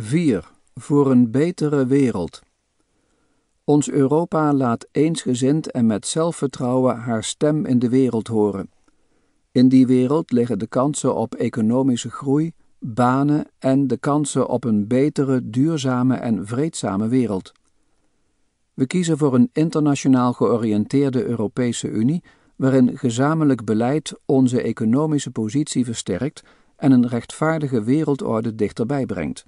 4. Voor een betere wereld. Ons Europa laat eensgezind en met zelfvertrouwen haar stem in de wereld horen. In die wereld liggen de kansen op economische groei, banen en de kansen op een betere, duurzame en vreedzame wereld. We kiezen voor een internationaal georiënteerde Europese Unie, waarin gezamenlijk beleid onze economische positie versterkt en een rechtvaardige wereldorde dichterbij brengt.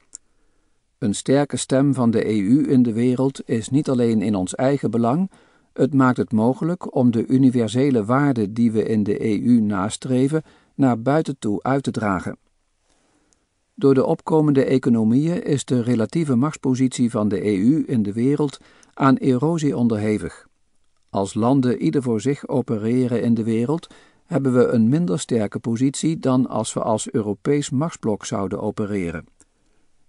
Een sterke stem van de EU in de wereld is niet alleen in ons eigen belang, het maakt het mogelijk om de universele waarden die we in de EU nastreven naar buiten toe uit te dragen. Door de opkomende economieën is de relatieve machtspositie van de EU in de wereld aan erosie onderhevig. Als landen ieder voor zich opereren in de wereld, hebben we een minder sterke positie dan als we als Europees machtsblok zouden opereren.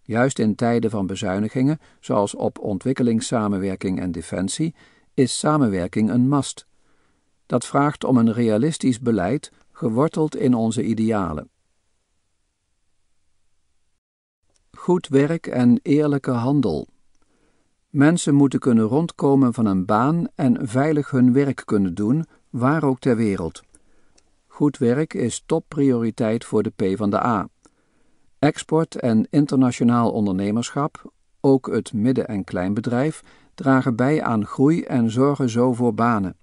Juist in tijden van bezuinigingen, zoals op ontwikkelingssamenwerking en defensie, is samenwerking een must. Dat vraagt om een realistisch beleid geworteld in onze idealen. Goed werk en eerlijke handel. Mensen moeten kunnen rondkomen van een baan en veilig hun werk kunnen doen, waar ook ter wereld. Goed werk is topprioriteit voor de P van de A. Export en internationaal ondernemerschap, ook het midden- en kleinbedrijf, dragen bij aan groei en zorgen zo voor banen.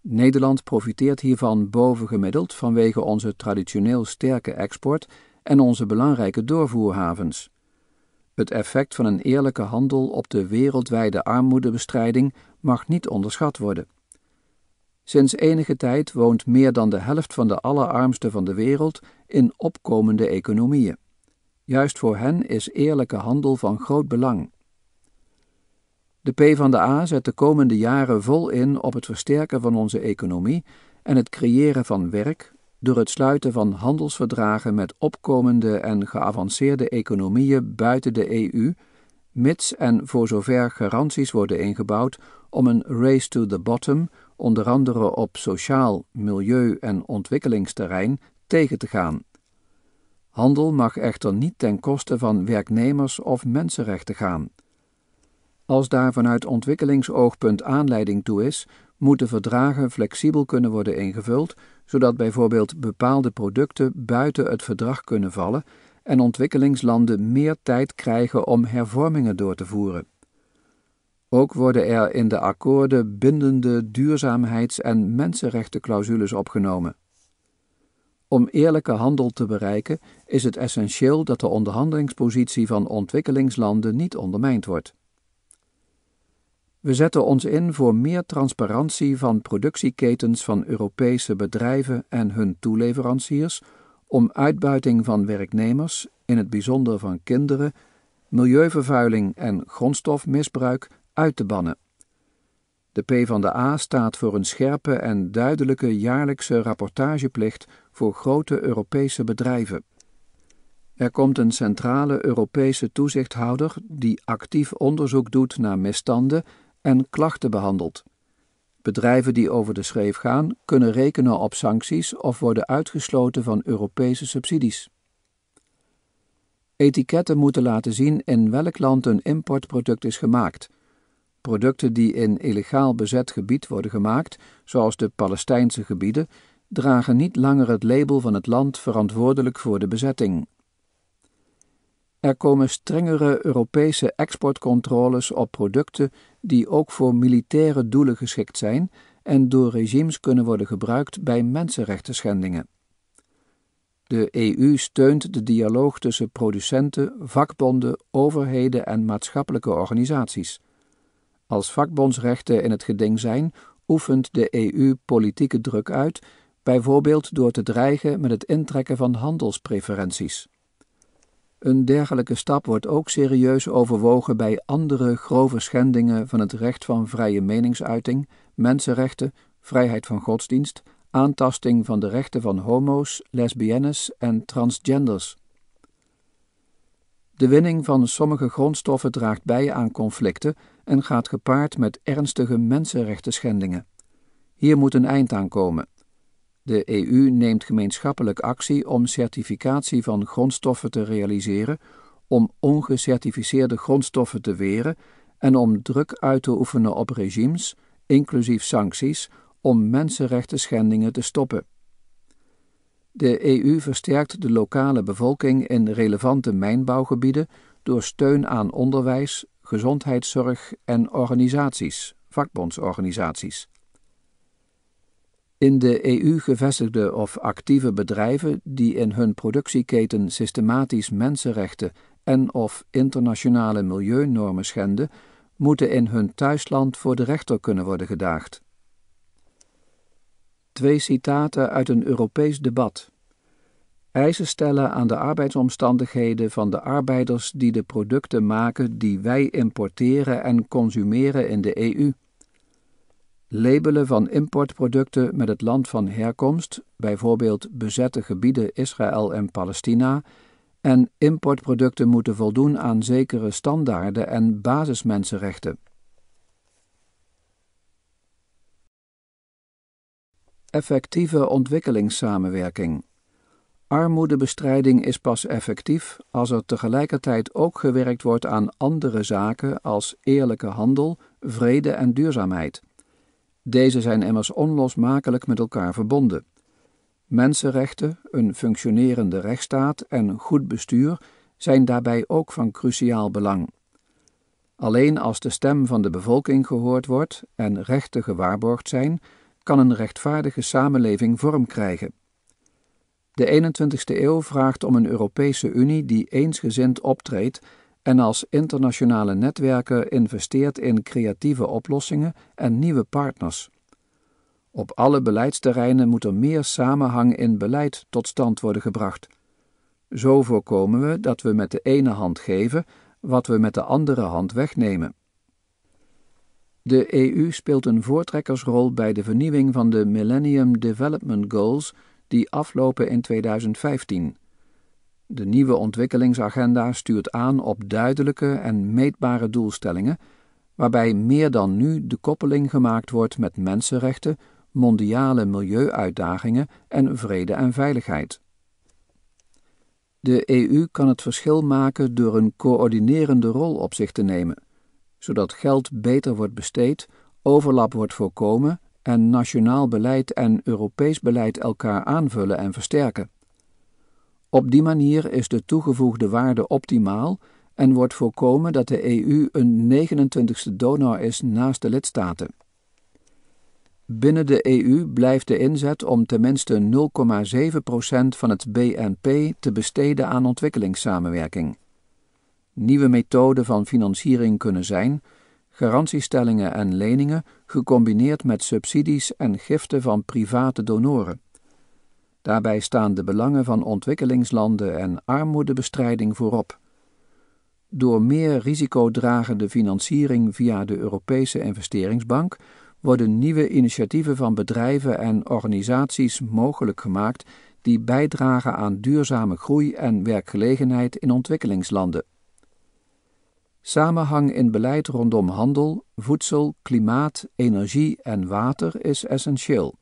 Nederland profiteert hiervan bovengemiddeld vanwege onze traditioneel sterke export en onze belangrijke doorvoerhavens. Het effect van een eerlijke handel op de wereldwijde armoedebestrijding mag niet onderschat worden. Sinds enige tijd woont meer dan de helft van de allerarmsten van de wereld in opkomende economieën. Juist voor hen is eerlijke handel van groot belang. De P van de A zet de komende jaren vol in op het versterken van onze economie en het creëren van werk door het sluiten van handelsverdragen met opkomende en geavanceerde economieën buiten de EU, mits en voor zover garanties worden ingebouwd om een race to the bottom, onder andere op sociaal, milieu en ontwikkelingsterrein, tegen te gaan. Handel mag echter niet ten koste van werknemers of mensenrechten gaan. Als daar vanuit ontwikkelingsoogpunt aanleiding toe is, moeten verdragen flexibel kunnen worden ingevuld, zodat bijvoorbeeld bepaalde producten buiten het verdrag kunnen vallen en ontwikkelingslanden meer tijd krijgen om hervormingen door te voeren. Ook worden er in de akkoorden bindende duurzaamheids- en mensenrechtenclausules opgenomen. Om eerlijke handel te bereiken is het essentieel dat de onderhandelingspositie van ontwikkelingslanden niet ondermijnd wordt. We zetten ons in voor meer transparantie van productieketens van Europese bedrijven en hun toeleveranciers om uitbuiting van werknemers, in het bijzonder van kinderen, milieuvervuiling en grondstofmisbruik uit te bannen. De P van de A staat voor een scherpe en duidelijke jaarlijkse rapportageplicht voor grote Europese bedrijven. Er komt een centrale Europese toezichthouder die actief onderzoek doet naar misstanden en klachten behandelt. Bedrijven die over de schreef gaan, kunnen rekenen op sancties of worden uitgesloten van Europese subsidies. Etiketten moeten laten zien in welk land een importproduct is gemaakt Producten die in illegaal bezet gebied worden gemaakt, zoals de Palestijnse gebieden, dragen niet langer het label van het land verantwoordelijk voor de bezetting. Er komen strengere Europese exportcontroles op producten die ook voor militaire doelen geschikt zijn en door regimes kunnen worden gebruikt bij mensenrechtenschendingen. De EU steunt de dialoog tussen producenten, vakbonden, overheden en maatschappelijke organisaties. Als vakbondsrechten in het geding zijn, oefent de EU politieke druk uit, bijvoorbeeld door te dreigen met het intrekken van handelspreferenties. Een dergelijke stap wordt ook serieus overwogen bij andere grove schendingen van het recht van vrije meningsuiting, mensenrechten, vrijheid van godsdienst, aantasting van de rechten van homo's, lesbiennes en transgenders. De winning van sommige grondstoffen draagt bij aan conflicten en gaat gepaard met ernstige mensenrechtenschendingen. Hier moet een eind aan komen. De EU neemt gemeenschappelijk actie om certificatie van grondstoffen te realiseren, om ongecertificeerde grondstoffen te weren en om druk uit te oefenen op regimes, inclusief sancties, om mensenrechtenschendingen te stoppen. De EU versterkt de lokale bevolking in relevante mijnbouwgebieden door steun aan onderwijs, gezondheidszorg en organisaties, vakbondsorganisaties. In de EU gevestigde of actieve bedrijven die in hun productieketen systematisch mensenrechten en of internationale milieunormen schenden, moeten in hun thuisland voor de rechter kunnen worden gedaagd. Twee citaten uit een Europees debat eisen stellen aan de arbeidsomstandigheden van de arbeiders die de producten maken die wij importeren en consumeren in de EU. Labelen van importproducten met het land van herkomst, bijvoorbeeld bezette gebieden Israël en Palestina, en importproducten moeten voldoen aan zekere standaarden en basismensenrechten. Effectieve ontwikkelingssamenwerking Armoedebestrijding is pas effectief als er tegelijkertijd ook gewerkt wordt aan andere zaken als eerlijke handel, vrede en duurzaamheid. Deze zijn immers onlosmakelijk met elkaar verbonden. Mensenrechten, een functionerende rechtsstaat en goed bestuur zijn daarbij ook van cruciaal belang. Alleen als de stem van de bevolking gehoord wordt en rechten gewaarborgd zijn, kan een rechtvaardige samenleving vorm krijgen. De 21ste eeuw vraagt om een Europese Unie die eensgezind optreedt en als internationale netwerken investeert in creatieve oplossingen en nieuwe partners. Op alle beleidsterreinen moet er meer samenhang in beleid tot stand worden gebracht. Zo voorkomen we dat we met de ene hand geven wat we met de andere hand wegnemen. De EU speelt een voortrekkersrol bij de vernieuwing van de Millennium Development Goals die aflopen in 2015. De nieuwe ontwikkelingsagenda stuurt aan op duidelijke en meetbare doelstellingen, waarbij meer dan nu de koppeling gemaakt wordt met mensenrechten, mondiale milieuuitdagingen en vrede en veiligheid. De EU kan het verschil maken door een coördinerende rol op zich te nemen, zodat geld beter wordt besteed, overlap wordt voorkomen en nationaal beleid en Europees beleid elkaar aanvullen en versterken. Op die manier is de toegevoegde waarde optimaal en wordt voorkomen dat de EU een 29e donor is naast de lidstaten. Binnen de EU blijft de inzet om tenminste 0,7% van het BNP te besteden aan ontwikkelingssamenwerking. Nieuwe methoden van financiering kunnen zijn garantiestellingen en leningen gecombineerd met subsidies en giften van private donoren. Daarbij staan de belangen van ontwikkelingslanden en armoedebestrijding voorop. Door meer risicodragende financiering via de Europese investeringsbank worden nieuwe initiatieven van bedrijven en organisaties mogelijk gemaakt die bijdragen aan duurzame groei en werkgelegenheid in ontwikkelingslanden. Samenhang in beleid rondom handel, voedsel, klimaat, energie en water is essentieel.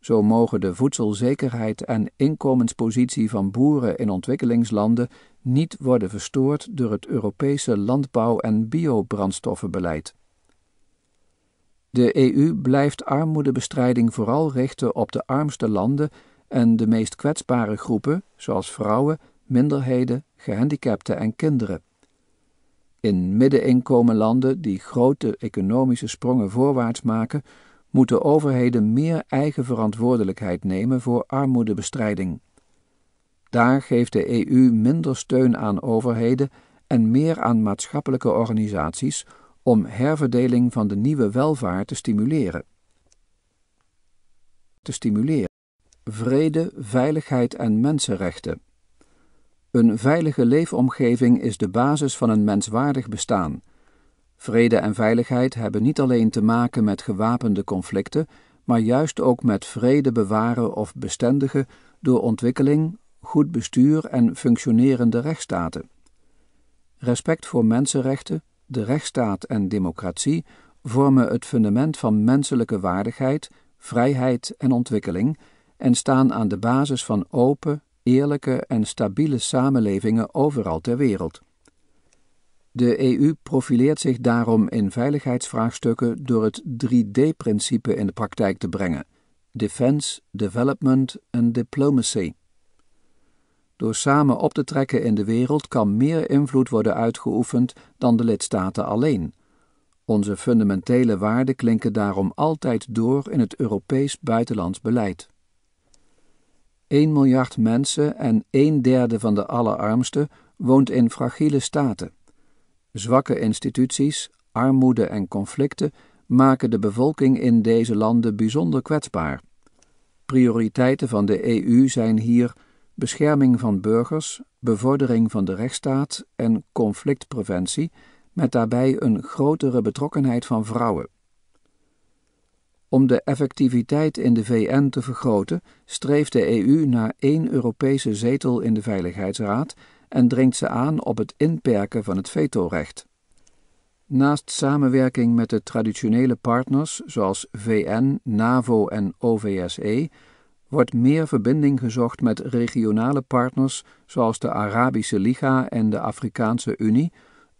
Zo mogen de voedselzekerheid en inkomenspositie van boeren in ontwikkelingslanden niet worden verstoord door het Europese landbouw- en biobrandstoffenbeleid. De EU blijft armoedebestrijding vooral richten op de armste landen en de meest kwetsbare groepen, zoals vrouwen, minderheden, gehandicapten en kinderen. In middeninkomenlanden die grote economische sprongen voorwaarts maken, moeten overheden meer eigen verantwoordelijkheid nemen voor armoedebestrijding. Daar geeft de EU minder steun aan overheden en meer aan maatschappelijke organisaties om herverdeling van de nieuwe welvaart te stimuleren. Te stimuleren. Vrede, veiligheid en mensenrechten een veilige leefomgeving is de basis van een menswaardig bestaan. Vrede en veiligheid hebben niet alleen te maken met gewapende conflicten, maar juist ook met vrede bewaren of bestendigen door ontwikkeling, goed bestuur en functionerende rechtsstaten. Respect voor mensenrechten, de rechtsstaat en democratie vormen het fundament van menselijke waardigheid, vrijheid en ontwikkeling en staan aan de basis van open, eerlijke en stabiele samenlevingen overal ter wereld. De EU profileert zich daarom in veiligheidsvraagstukken door het 3D-principe in de praktijk te brengen: Defense, Development en Diplomacy. Door samen op te trekken in de wereld kan meer invloed worden uitgeoefend dan de lidstaten alleen. Onze fundamentele waarden klinken daarom altijd door in het Europees buitenlands beleid. 1 miljard mensen en een derde van de allerarmsten woont in fragiele staten. Zwakke instituties, armoede en conflicten maken de bevolking in deze landen bijzonder kwetsbaar. Prioriteiten van de EU zijn hier bescherming van burgers, bevordering van de rechtsstaat en conflictpreventie, met daarbij een grotere betrokkenheid van vrouwen. Om de effectiviteit in de VN te vergroten, streeft de EU naar één Europese zetel in de Veiligheidsraad en dringt ze aan op het inperken van het vetorecht. Naast samenwerking met de traditionele partners zoals VN, NAVO en OVSE wordt meer verbinding gezocht met regionale partners zoals de Arabische Liga en de Afrikaanse Unie,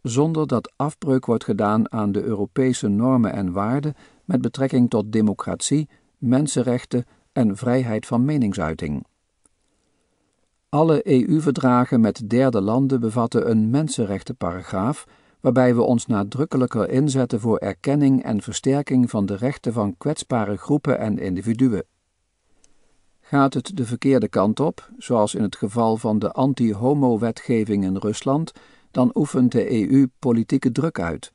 zonder dat afbreuk wordt gedaan aan de Europese normen en waarden met betrekking tot democratie, mensenrechten en vrijheid van meningsuiting. Alle EU-verdragen met derde landen bevatten een mensenrechtenparagraaf, waarbij we ons nadrukkelijker inzetten voor erkenning en versterking van de rechten van kwetsbare groepen en individuen. Gaat het de verkeerde kant op, zoals in het geval van de anti-homo-wetgeving in Rusland, dan oefent de EU politieke druk uit.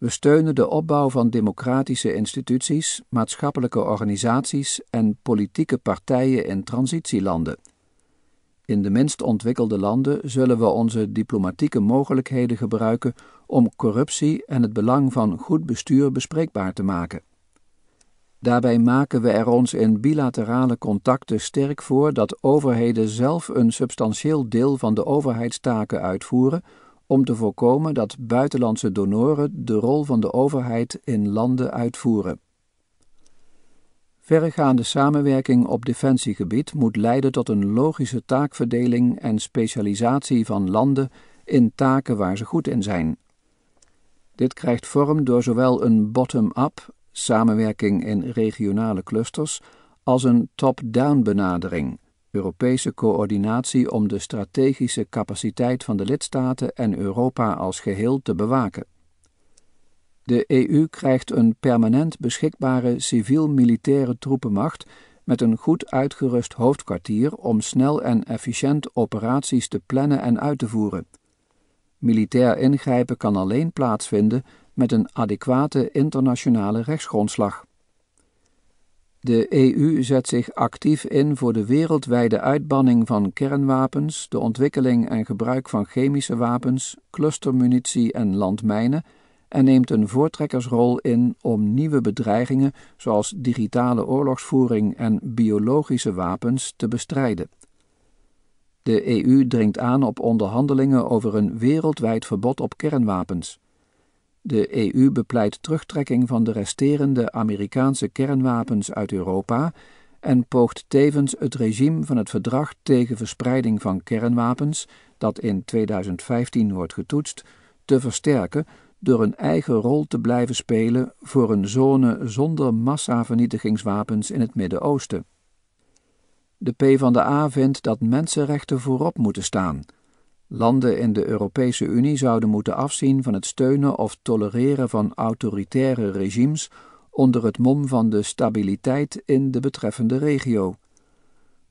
We steunen de opbouw van democratische instituties, maatschappelijke organisaties en politieke partijen in transitielanden. In de minst ontwikkelde landen zullen we onze diplomatieke mogelijkheden gebruiken om corruptie en het belang van goed bestuur bespreekbaar te maken. Daarbij maken we er ons in bilaterale contacten sterk voor dat overheden zelf een substantieel deel van de overheidstaken uitvoeren om te voorkomen dat buitenlandse donoren de rol van de overheid in landen uitvoeren. Verregaande samenwerking op defensiegebied moet leiden tot een logische taakverdeling en specialisatie van landen in taken waar ze goed in zijn. Dit krijgt vorm door zowel een bottom-up, samenwerking in regionale clusters, als een top-down benadering Europese coördinatie om de strategische capaciteit van de lidstaten en Europa als geheel te bewaken. De EU krijgt een permanent beschikbare civiel-militaire troepenmacht met een goed uitgerust hoofdkwartier om snel en efficiënt operaties te plannen en uit te voeren. Militair ingrijpen kan alleen plaatsvinden met een adequate internationale rechtsgrondslag. De EU zet zich actief in voor de wereldwijde uitbanning van kernwapens, de ontwikkeling en gebruik van chemische wapens, clustermunitie en landmijnen en neemt een voortrekkersrol in om nieuwe bedreigingen zoals digitale oorlogsvoering en biologische wapens te bestrijden. De EU dringt aan op onderhandelingen over een wereldwijd verbod op kernwapens. De EU bepleit terugtrekking van de resterende Amerikaanse kernwapens uit Europa en poogt tevens het regime van het verdrag tegen verspreiding van kernwapens, dat in 2015 wordt getoetst, te versterken door een eigen rol te blijven spelen voor een zone zonder massavernietigingswapens in het Midden-Oosten. De P van A vindt dat mensenrechten voorop moeten staan Landen in de Europese Unie zouden moeten afzien van het steunen of tolereren van autoritaire regimes onder het mom van de stabiliteit in de betreffende regio.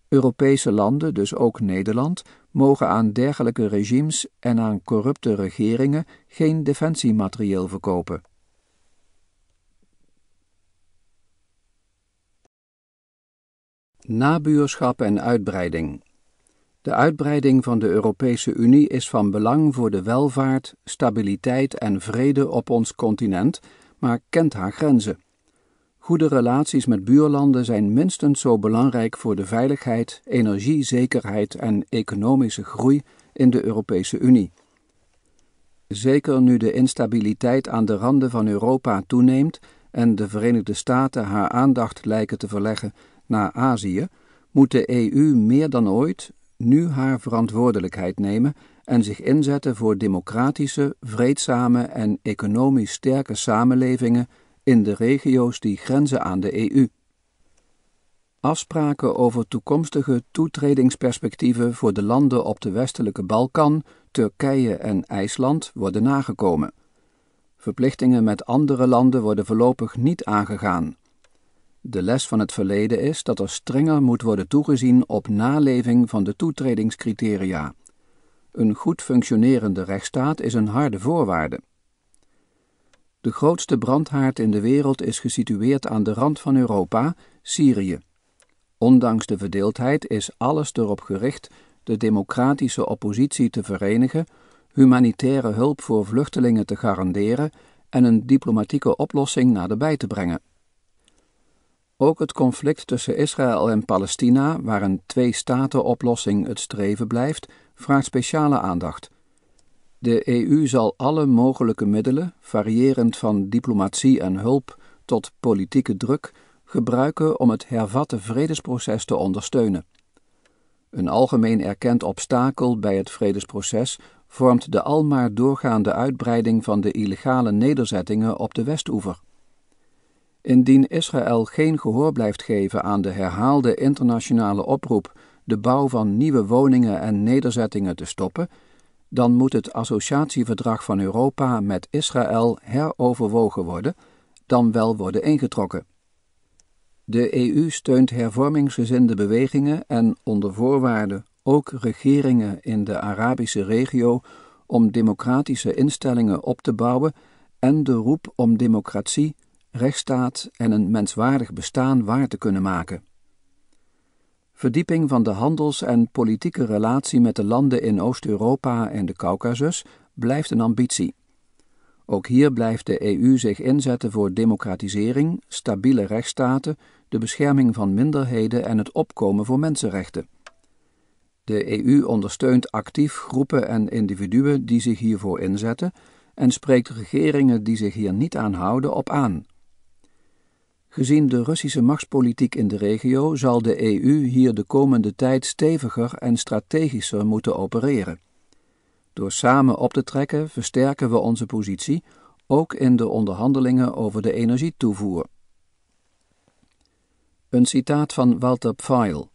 Europese landen, dus ook Nederland, mogen aan dergelijke regimes en aan corrupte regeringen geen defensiematerieel verkopen. Nabuurschap en uitbreiding de uitbreiding van de Europese Unie is van belang voor de welvaart, stabiliteit en vrede op ons continent, maar kent haar grenzen. Goede relaties met buurlanden zijn minstens zo belangrijk voor de veiligheid, energiezekerheid en economische groei in de Europese Unie. Zeker nu de instabiliteit aan de randen van Europa toeneemt en de Verenigde Staten haar aandacht lijken te verleggen naar Azië, moet de EU meer dan ooit nu haar verantwoordelijkheid nemen en zich inzetten voor democratische, vreedzame en economisch sterke samenlevingen in de regio's die grenzen aan de EU. Afspraken over toekomstige toetredingsperspectieven voor de landen op de westelijke Balkan, Turkije en IJsland worden nagekomen. Verplichtingen met andere landen worden voorlopig niet aangegaan de les van het verleden is dat er strenger moet worden toegezien op naleving van de toetredingscriteria. Een goed functionerende rechtsstaat is een harde voorwaarde. De grootste brandhaard in de wereld is gesitueerd aan de rand van Europa, Syrië. Ondanks de verdeeldheid is alles erop gericht de democratische oppositie te verenigen, humanitaire hulp voor vluchtelingen te garanderen en een diplomatieke oplossing naderbij te brengen. Ook het conflict tussen Israël en Palestina, waar een twee-staten-oplossing het streven blijft, vraagt speciale aandacht. De EU zal alle mogelijke middelen, variërend van diplomatie en hulp tot politieke druk, gebruiken om het hervatte vredesproces te ondersteunen. Een algemeen erkend obstakel bij het vredesproces vormt de almaar doorgaande uitbreiding van de illegale nederzettingen op de Westoever. Indien Israël geen gehoor blijft geven aan de herhaalde internationale oproep de bouw van nieuwe woningen en nederzettingen te stoppen, dan moet het associatieverdrag van Europa met Israël heroverwogen worden, dan wel worden ingetrokken. De EU steunt hervormingsgezinde bewegingen en onder voorwaarden ook regeringen in de Arabische regio om democratische instellingen op te bouwen en de roep om democratie rechtsstaat en een menswaardig bestaan waar te kunnen maken. Verdieping van de handels- en politieke relatie met de landen in Oost-Europa en de Caucasus blijft een ambitie. Ook hier blijft de EU zich inzetten voor democratisering, stabiele rechtsstaten, de bescherming van minderheden en het opkomen voor mensenrechten. De EU ondersteunt actief groepen en individuen die zich hiervoor inzetten en spreekt regeringen die zich hier niet aan houden op aan. Gezien de Russische machtspolitiek in de regio zal de EU hier de komende tijd steviger en strategischer moeten opereren. Door samen op te trekken versterken we onze positie, ook in de onderhandelingen over de energietoevoer. Een citaat van Walter Pfeil.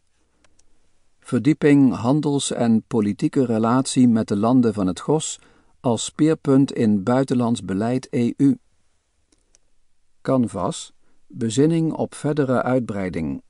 Verdieping handels- en politieke relatie met de landen van het GOS als speerpunt in buitenlands beleid EU. Canvas Bezinning op verdere uitbreiding